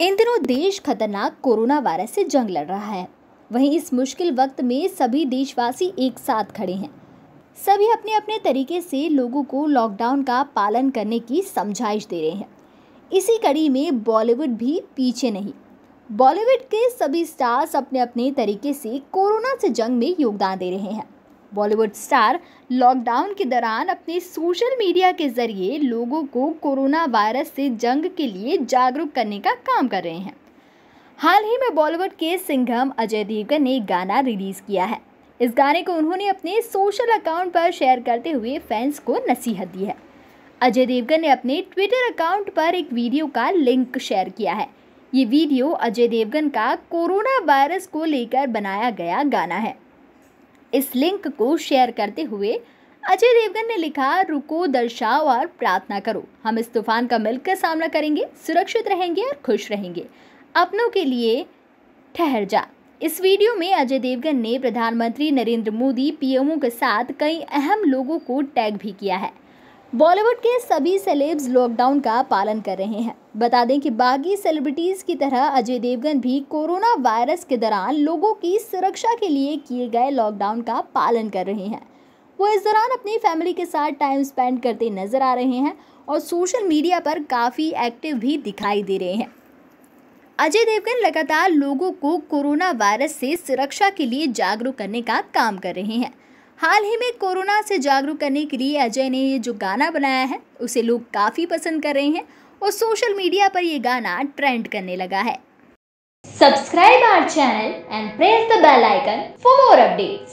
इन दिनों देश खतरनाक कोरोना वायरस से जंग लड़ रहा है वहीं इस मुश्किल वक्त में सभी देशवासी एक साथ खड़े हैं सभी अपने अपने तरीके से लोगों को लॉकडाउन का पालन करने की समझाइश दे रहे हैं इसी कड़ी में बॉलीवुड भी पीछे नहीं बॉलीवुड के सभी स्टार्स अपने अपने तरीके से कोरोना से जंग में योगदान दे रहे हैं बॉलीवुड स्टार लॉकडाउन के दौरान अपने सोशल मीडिया के जरिए लोगों को कोरोना वायरस से जंग के लिए जागरूक करने का काम कर रहे हैं हाल ही में बॉलीवुड के सिंघम अजय देवगन ने गाना रिलीज़ किया है इस गाने को उन्होंने अपने सोशल अकाउंट पर शेयर करते हुए फैंस को नसीहत दी है अजय देवगन ने अपने ट्विटर अकाउंट पर एक वीडियो का लिंक शेयर किया है ये वीडियो अजय देवगन का कोरोना वायरस को लेकर बनाया गया गाना है इस लिंक को शेयर करते हुए अजय देवगन ने लिखा रुको दर्शाओ और प्रार्थना करो हम इस तूफान का मिलकर सामना करेंगे सुरक्षित रहेंगे और खुश रहेंगे अपनों के लिए ठहर जा इस वीडियो में अजय देवगन ने प्रधानमंत्री नरेंद्र मोदी पीएमओ के साथ कई अहम लोगों को टैग भी किया है बॉलीवुड के सभी सेलेब्स लॉकडाउन का पालन कर रहे हैं बता दें कि बागी सेलिब्रिटीज़ की तरह अजय देवगन भी कोरोना वायरस के दौरान लोगों की सुरक्षा के लिए किए गए लॉकडाउन का पालन कर रहे हैं वो इस दौरान अपनी फैमिली के साथ टाइम स्पेंड करते नजर आ रहे हैं और सोशल मीडिया पर काफ़ी एक्टिव भी दिखाई दे रहे हैं अजय देवगन लगातार लोगों को कोरोना वायरस से सुरक्षा के लिए जागरूक करने का काम कर रहे हैं हाल ही में कोरोना से जागरूक करने के लिए अजय ने ये जो गाना बनाया है उसे लोग काफ़ी पसंद कर रहे हैं और सोशल मीडिया पर ये गाना ट्रेंड करने लगा है subscribe our channel and press the bell icon for more updates